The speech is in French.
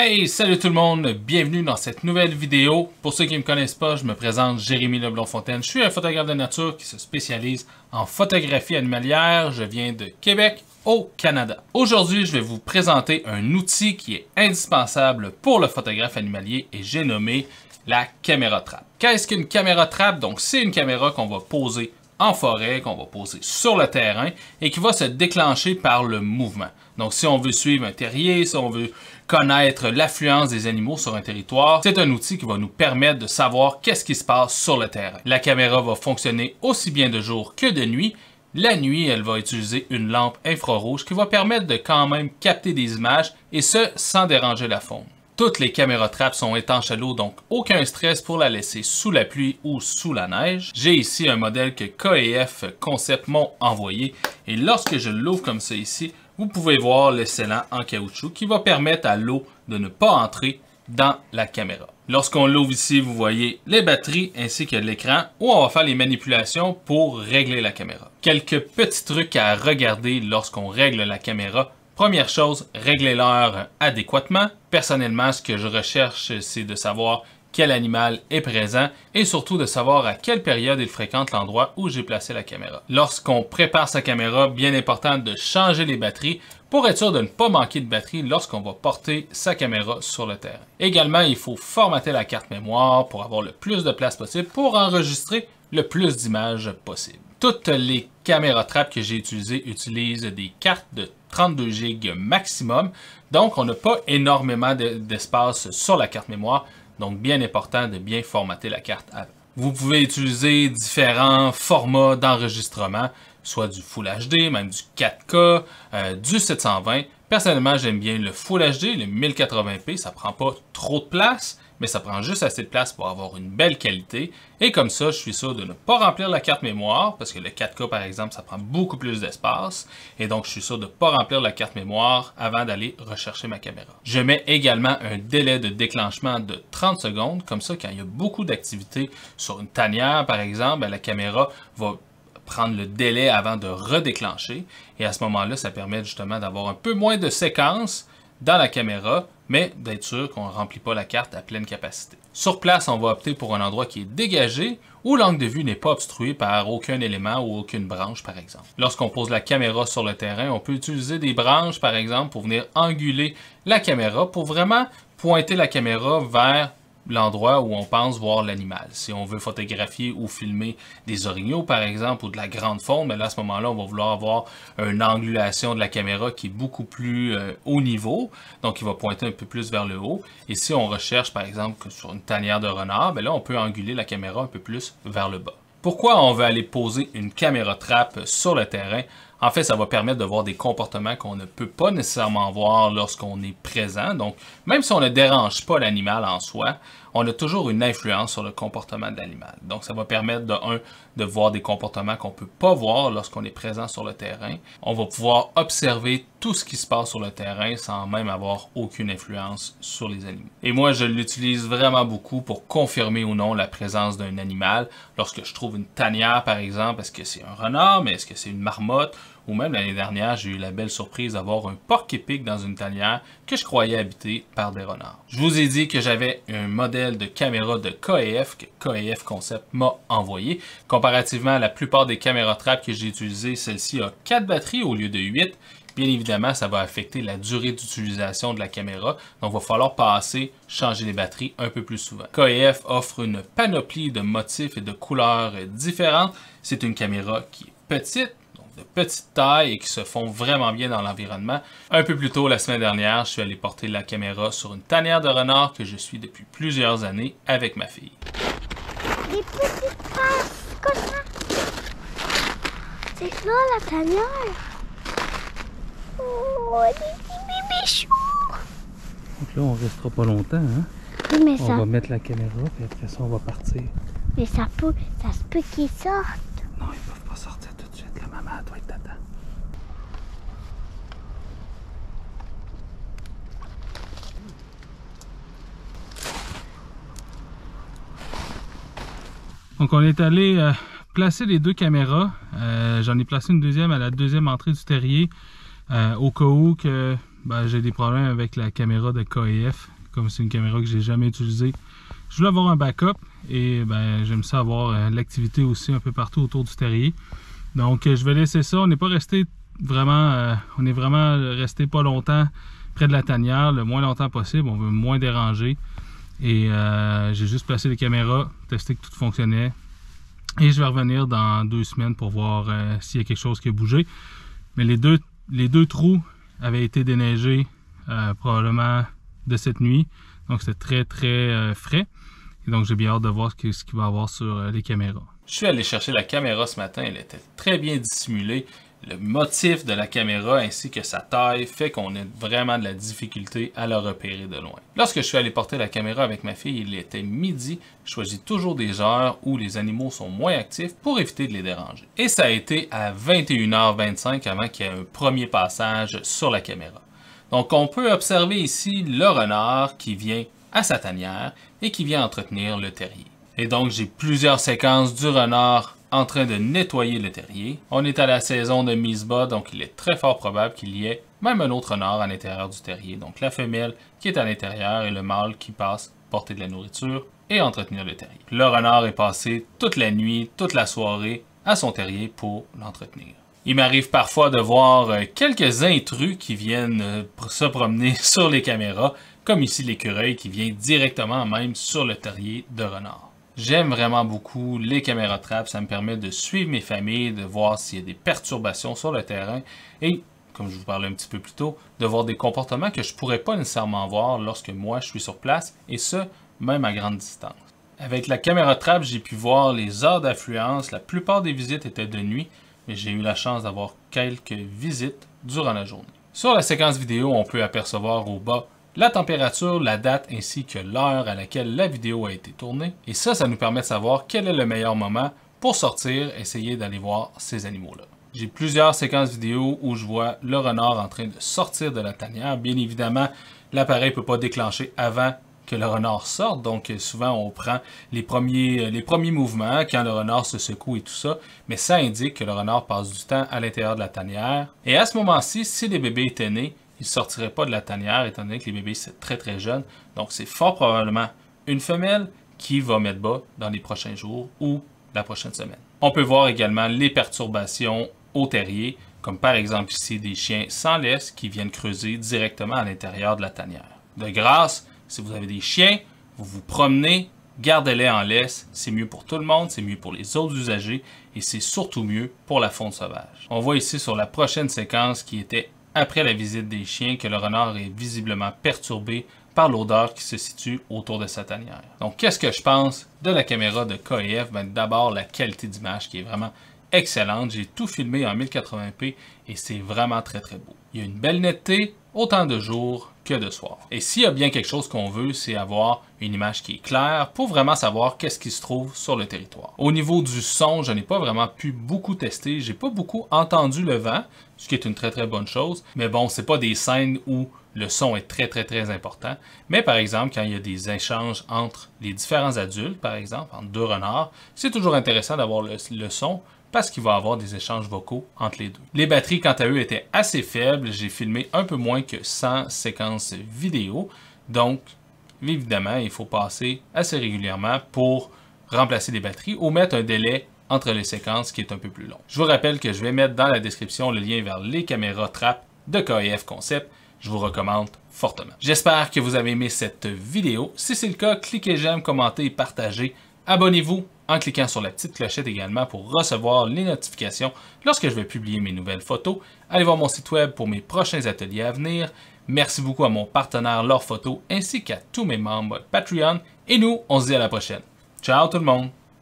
Hey, salut tout le monde, bienvenue dans cette nouvelle vidéo. Pour ceux qui ne me connaissent pas, je me présente Jérémy Leblond-Fontaine. Je suis un photographe de nature qui se spécialise en photographie animalière. Je viens de Québec au Canada. Aujourd'hui, je vais vous présenter un outil qui est indispensable pour le photographe animalier et j'ai nommé la caméra trappe. Qu'est-ce qu'une caméra trappe? Donc, c'est une caméra qu'on va poser en forêt, qu'on va poser sur le terrain et qui va se déclencher par le mouvement. Donc, si on veut suivre un terrier, si on veut connaître l'affluence des animaux sur un territoire, c'est un outil qui va nous permettre de savoir qu'est-ce qui se passe sur le terrain. La caméra va fonctionner aussi bien de jour que de nuit, la nuit, elle va utiliser une lampe infrarouge qui va permettre de quand même capter des images et ce, sans déranger la faune. Toutes les caméras trappes sont étanches à l'eau, donc aucun stress pour la laisser sous la pluie ou sous la neige. J'ai ici un modèle que KEF Concept m'ont envoyé et lorsque je l'ouvre comme ça ici, vous pouvez voir le scellant en caoutchouc qui va permettre à l'eau de ne pas entrer dans la caméra. Lorsqu'on l'ouvre ici, vous voyez les batteries ainsi que l'écran où on va faire les manipulations pour régler la caméra. Quelques petits trucs à regarder lorsqu'on règle la caméra. Première chose, régler l'heure adéquatement. Personnellement, ce que je recherche, c'est de savoir quel animal est présent et surtout de savoir à quelle période il fréquente l'endroit où j'ai placé la caméra. Lorsqu'on prépare sa caméra, bien important de changer les batteries pour être sûr de ne pas manquer de batterie lorsqu'on va porter sa caméra sur le terrain. Également, il faut formater la carte mémoire pour avoir le plus de place possible pour enregistrer le plus d'images possible. Toutes les caméras trap que j'ai utilisées utilisent des cartes de 32 go maximum, donc on n'a pas énormément d'espace sur la carte mémoire, donc, bien important de bien formater la carte avant. Vous pouvez utiliser différents formats d'enregistrement, soit du Full HD, même du 4K, euh, du 720. Personnellement, j'aime bien le Full HD, le 1080p, ça prend pas trop de place mais ça prend juste assez de place pour avoir une belle qualité. Et comme ça, je suis sûr de ne pas remplir la carte mémoire, parce que le 4K par exemple, ça prend beaucoup plus d'espace. Et donc, je suis sûr de ne pas remplir la carte mémoire avant d'aller rechercher ma caméra. Je mets également un délai de déclenchement de 30 secondes. Comme ça, quand il y a beaucoup d'activités sur une tanière par exemple, ben, la caméra va prendre le délai avant de redéclencher. Et à ce moment-là, ça permet justement d'avoir un peu moins de séquences dans la caméra mais d'être sûr qu'on ne remplit pas la carte à pleine capacité. Sur place, on va opter pour un endroit qui est dégagé, où l'angle de vue n'est pas obstrué par aucun élément ou aucune branche, par exemple. Lorsqu'on pose la caméra sur le terrain, on peut utiliser des branches, par exemple, pour venir anguler la caméra, pour vraiment pointer la caméra vers l'endroit où on pense voir l'animal. Si on veut photographier ou filmer des orignaux, par exemple, ou de la grande faune, mais ben là, à ce moment-là, on va vouloir avoir une angulation de la caméra qui est beaucoup plus euh, haut niveau, donc qui va pointer un peu plus vers le haut. Et si on recherche, par exemple, sur une tanière de renard, ben là, on peut anguler la caméra un peu plus vers le bas. Pourquoi on veut aller poser une caméra trappe sur le terrain en fait, ça va permettre de voir des comportements qu'on ne peut pas nécessairement voir lorsqu'on est présent. Donc, même si on ne dérange pas l'animal en soi, on a toujours une influence sur le comportement de l'animal. Donc, ça va permettre de un de voir des comportements qu'on ne peut pas voir lorsqu'on est présent sur le terrain. On va pouvoir observer tout ce qui se passe sur le terrain sans même avoir aucune influence sur les animaux. Et moi, je l'utilise vraiment beaucoup pour confirmer ou non la présence d'un animal. Lorsque je trouve une tanière, par exemple, est-ce que c'est un renard, mais est-ce que c'est une marmotte? ou même l'année dernière, j'ai eu la belle surprise d'avoir un porc-épic dans une tanière que je croyais habitée par des renards. Je vous ai dit que j'avais un modèle de caméra de KEF que KEF Concept m'a envoyé. Comparativement à la plupart des caméras trap que j'ai utilisées, celle-ci a 4 batteries au lieu de 8. Bien évidemment, ça va affecter la durée d'utilisation de la caméra, donc il va falloir passer, changer les batteries un peu plus souvent. KEF offre une panoplie de motifs et de couleurs différentes. C'est une caméra qui est petite, de petite taille et qui se font vraiment bien dans l'environnement. Un peu plus tôt la semaine dernière, je suis allé porter la caméra sur une tanière de renard que je suis depuis plusieurs années avec ma fille. Les petites faces comme ça. C'est là la tanière. Oh, les petits bébés choux. Donc là, on restera pas longtemps. Hein? Oui, mais on va mettre la caméra, puis après ça, on va partir. Mais ça peut, ça se peut qu'ils sortent. Donc on est allé euh, placer les deux caméras. Euh, j'en ai placé une deuxième à la deuxième entrée du terrier euh, au cas où que ben, j'ai des problèmes avec la caméra de KF. E comme c'est une caméra que j'ai jamais utilisée, je voulais avoir un backup et ben, j'aime ça avoir l'activité aussi un peu partout autour du terrier. Donc je vais laisser ça. On n'est pas resté vraiment, on est vraiment resté pas longtemps près de la tanière, le moins longtemps possible. On veut moins déranger. Et euh, j'ai juste placé les caméras, testé que tout fonctionnait. Et je vais revenir dans deux semaines pour voir euh, s'il y a quelque chose qui a bougé. Mais les deux, les deux trous avaient été déneigés euh, probablement de cette nuit. Donc c'était très très frais. Et donc j'ai bien hâte de voir ce, ce qu'il va y avoir sur les caméras. Je suis allé chercher la caméra ce matin, elle était très bien dissimulée. Le motif de la caméra ainsi que sa taille fait qu'on ait vraiment de la difficulté à la repérer de loin. Lorsque je suis allé porter la caméra avec ma fille, il était midi. Je choisis toujours des heures où les animaux sont moins actifs pour éviter de les déranger. Et ça a été à 21h25 avant qu'il y ait un premier passage sur la caméra. Donc on peut observer ici le renard qui vient à sa tanière et qui vient entretenir le terrier. Et donc j'ai plusieurs séquences du renard en train de nettoyer le terrier. On est à la saison de mise bas, donc il est très fort probable qu'il y ait même un autre renard à l'intérieur du terrier, donc la femelle qui est à l'intérieur et le mâle qui passe porter de la nourriture et entretenir le terrier. Le renard est passé toute la nuit, toute la soirée à son terrier pour l'entretenir. Il m'arrive parfois de voir euh, quelques intrus qui viennent euh, se promener sur les caméras, comme ici l'écureuil qui vient directement même sur le terrier de renard. J'aime vraiment beaucoup les caméras trappes ça me permet de suivre mes familles, de voir s'il y a des perturbations sur le terrain et, comme je vous parlais un petit peu plus tôt, de voir des comportements que je ne pourrais pas nécessairement voir lorsque moi je suis sur place et ce, même à grande distance. Avec la caméra trappe, j'ai pu voir les heures d'affluence, la plupart des visites étaient de nuit, mais j'ai eu la chance d'avoir quelques visites durant la journée. Sur la séquence vidéo, on peut apercevoir au bas la température, la date ainsi que l'heure à laquelle la vidéo a été tournée. Et ça, ça nous permet de savoir quel est le meilleur moment pour sortir, essayer d'aller voir ces animaux-là. J'ai plusieurs séquences vidéo où je vois le renard en train de sortir de la tanière. Bien évidemment, l'appareil ne peut pas déclencher avant que le renard sorte. Donc souvent, on prend les premiers, euh, les premiers mouvements quand le renard se secoue et tout ça. Mais ça indique que le renard passe du temps à l'intérieur de la tanière. Et à ce moment-ci, si les bébés étaient nés, ils ne sortiraient pas de la tanière étant donné que les bébés, c'est très très jeunes. Donc, c'est fort probablement une femelle qui va mettre bas dans les prochains jours ou la prochaine semaine. On peut voir également les perturbations au terrier, comme par exemple ici des chiens sans laisse qui viennent creuser directement à l'intérieur de la tanière. De grâce, si vous avez des chiens, vous vous promenez, gardez-les en laisse, c'est mieux pour tout le monde, c'est mieux pour les autres usagers et c'est surtout mieux pour la faune sauvage. On voit ici sur la prochaine séquence qui était après la visite des chiens que le renard est visiblement perturbé par l'odeur qui se situe autour de sa tanière. Donc, qu'est-ce que je pense de la caméra de KF? Ben, d'abord, la qualité d'image qui est vraiment excellente. J'ai tout filmé en 1080p et c'est vraiment très très beau. Il y a une belle netteté, autant de jours que de soir. Et s'il y a bien quelque chose qu'on veut, c'est avoir une image qui est claire pour vraiment savoir qu'est-ce qui se trouve sur le territoire. Au niveau du son, je n'ai pas vraiment pu beaucoup tester, j'ai pas beaucoup entendu le vent, ce qui est une très très bonne chose, mais bon, ce c'est pas des scènes où le son est très très très important, mais par exemple quand il y a des échanges entre les différents adultes, par exemple entre deux renards, c'est toujours intéressant d'avoir le son parce qu'il va avoir des échanges vocaux entre les deux. Les batteries, quant à eux, étaient assez faibles. J'ai filmé un peu moins que 100 séquences vidéo. Donc, évidemment, il faut passer assez régulièrement pour remplacer les batteries ou mettre un délai entre les séquences qui est un peu plus long. Je vous rappelle que je vais mettre dans la description le lien vers les caméras trap de KF Concept. Je vous recommande fortement. J'espère que vous avez aimé cette vidéo. Si c'est le cas, cliquez j'aime, commentez et partagez Abonnez-vous en cliquant sur la petite clochette également pour recevoir les notifications lorsque je vais publier mes nouvelles photos. Allez voir mon site web pour mes prochains ateliers à venir. Merci beaucoup à mon partenaire L'Orphoto Photo ainsi qu'à tous mes membres Patreon. Et nous, on se dit à la prochaine. Ciao tout le monde!